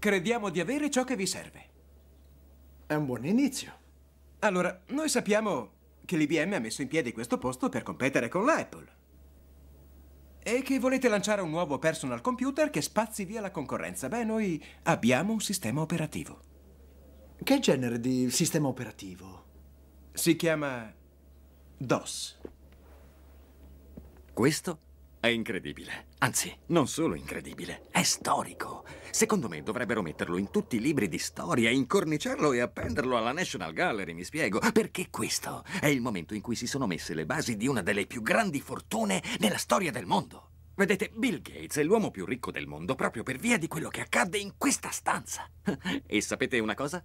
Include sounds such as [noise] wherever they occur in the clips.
Crediamo di avere ciò che vi serve. È un buon inizio. Allora, noi sappiamo che l'IBM ha messo in piedi questo posto per competere con l'Apple. E che volete lanciare un nuovo personal computer che spazzi via la concorrenza. Beh, noi abbiamo un sistema operativo. Che genere di sistema operativo? Si chiama DOS. Questo è incredibile. Anzi, non solo incredibile, è storico. Secondo me dovrebbero metterlo in tutti i libri di storia, incorniciarlo e appenderlo alla National Gallery, mi spiego. Perché questo è il momento in cui si sono messe le basi di una delle più grandi fortune nella storia del mondo. Vedete, Bill Gates è l'uomo più ricco del mondo proprio per via di quello che accadde in questa stanza. [laughs] E sapete una cosa?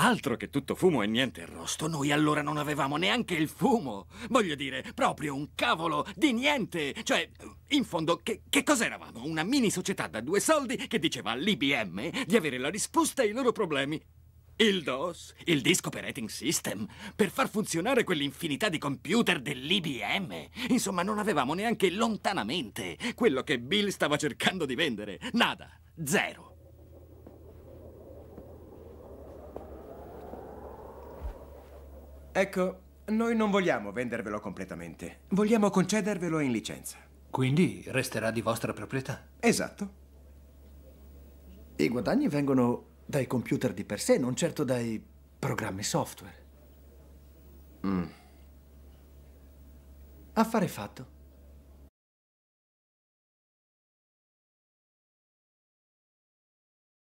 Altro che tutto fumo e niente arrosto, noi allora non avevamo neanche il fumo. Voglio dire, proprio un cavolo di niente. Cioè, in fondo, che, che cos'eravamo? Una mini società da due soldi che diceva all'IBM di avere la risposta ai loro problemi. Il DOS, il Disk Operating System, per far funzionare quell'infinità di computer dell'IBM. Insomma, non avevamo neanche lontanamente quello che Bill stava cercando di vendere. Nada, zero. Ecco, noi non vogliamo vendervelo completamente. Vogliamo concedervelo in licenza. Quindi resterà di vostra proprietà? Esatto. I guadagni vengono dai computer di per sé, non certo dai programmi software. Mm. Affare fatto.